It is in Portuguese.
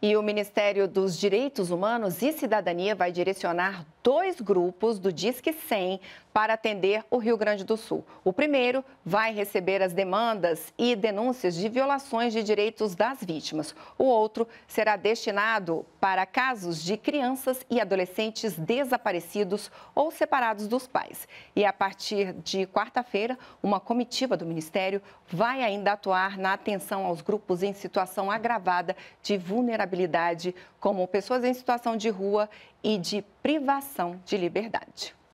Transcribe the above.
E o Ministério dos Direitos Humanos e Cidadania vai direcionar dois grupos do Disque 100 para atender o Rio Grande do Sul. O primeiro vai receber as demandas e denúncias de violações de direitos das vítimas. O outro será destinado para casos de crianças e adolescentes desaparecidos ou separados dos pais. E a partir de quarta-feira, uma comitiva do Ministério vai ainda atuar na atenção aos grupos em situação agravada de vulnerabilidade, como pessoas em situação de rua e de privação de liberdade.